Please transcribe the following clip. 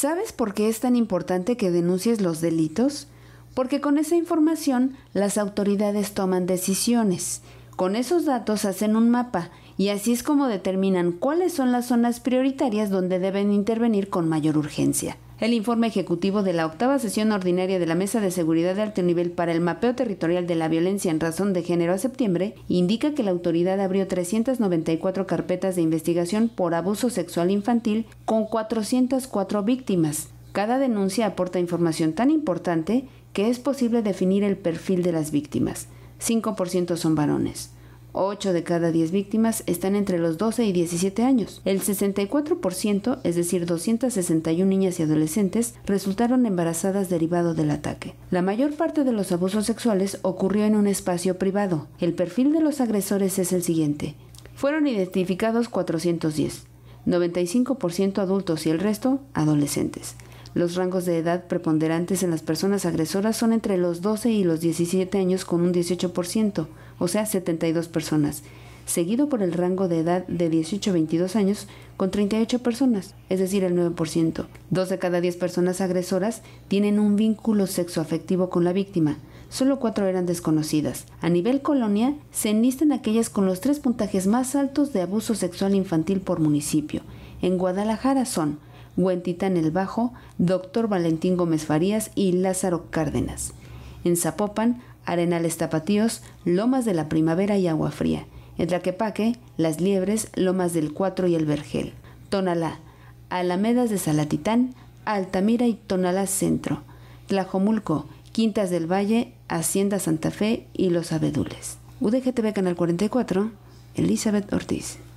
¿Sabes por qué es tan importante que denuncies los delitos? Porque con esa información las autoridades toman decisiones. Con esos datos hacen un mapa y así es como determinan cuáles son las zonas prioritarias donde deben intervenir con mayor urgencia el informe ejecutivo de la octava sesión ordinaria de la Mesa de Seguridad de Alto Nivel para el Mapeo Territorial de la Violencia en Razón de Género a septiembre indica que la autoridad abrió 394 carpetas de investigación por abuso sexual infantil con 404 víctimas. Cada denuncia aporta información tan importante que es posible definir el perfil de las víctimas. 5% son varones. 8 de cada 10 víctimas están entre los 12 y 17 años. El 64%, es decir, 261 niñas y adolescentes, resultaron embarazadas derivado del ataque. La mayor parte de los abusos sexuales ocurrió en un espacio privado. El perfil de los agresores es el siguiente. Fueron identificados 410, 95% adultos y el resto adolescentes. Los rangos de edad preponderantes en las personas agresoras son entre los 12 y los 17 años con un 18%, o sea, 72 personas, seguido por el rango de edad de 18 a 22 años con 38 personas, es decir, el 9%. Dos de cada 10 personas agresoras tienen un vínculo sexoafectivo con la víctima, solo cuatro eran desconocidas. A nivel colonia, se enlistan aquellas con los tres puntajes más altos de abuso sexual infantil por municipio. En Guadalajara son Huentitán el Bajo, Doctor Valentín Gómez Farías y Lázaro Cárdenas. En Zapopan, Arenales Tapatíos, Lomas de la Primavera y Agua Fría. En Tlaquepaque, Las Liebres, Lomas del Cuatro y el Vergel. Tonalá, Alamedas de Salatitán, Altamira y Tonalá Centro. Tlajomulco, Quintas del Valle, Hacienda Santa Fe y Los Abedules. UDGTV Canal 44, Elizabeth Ortiz.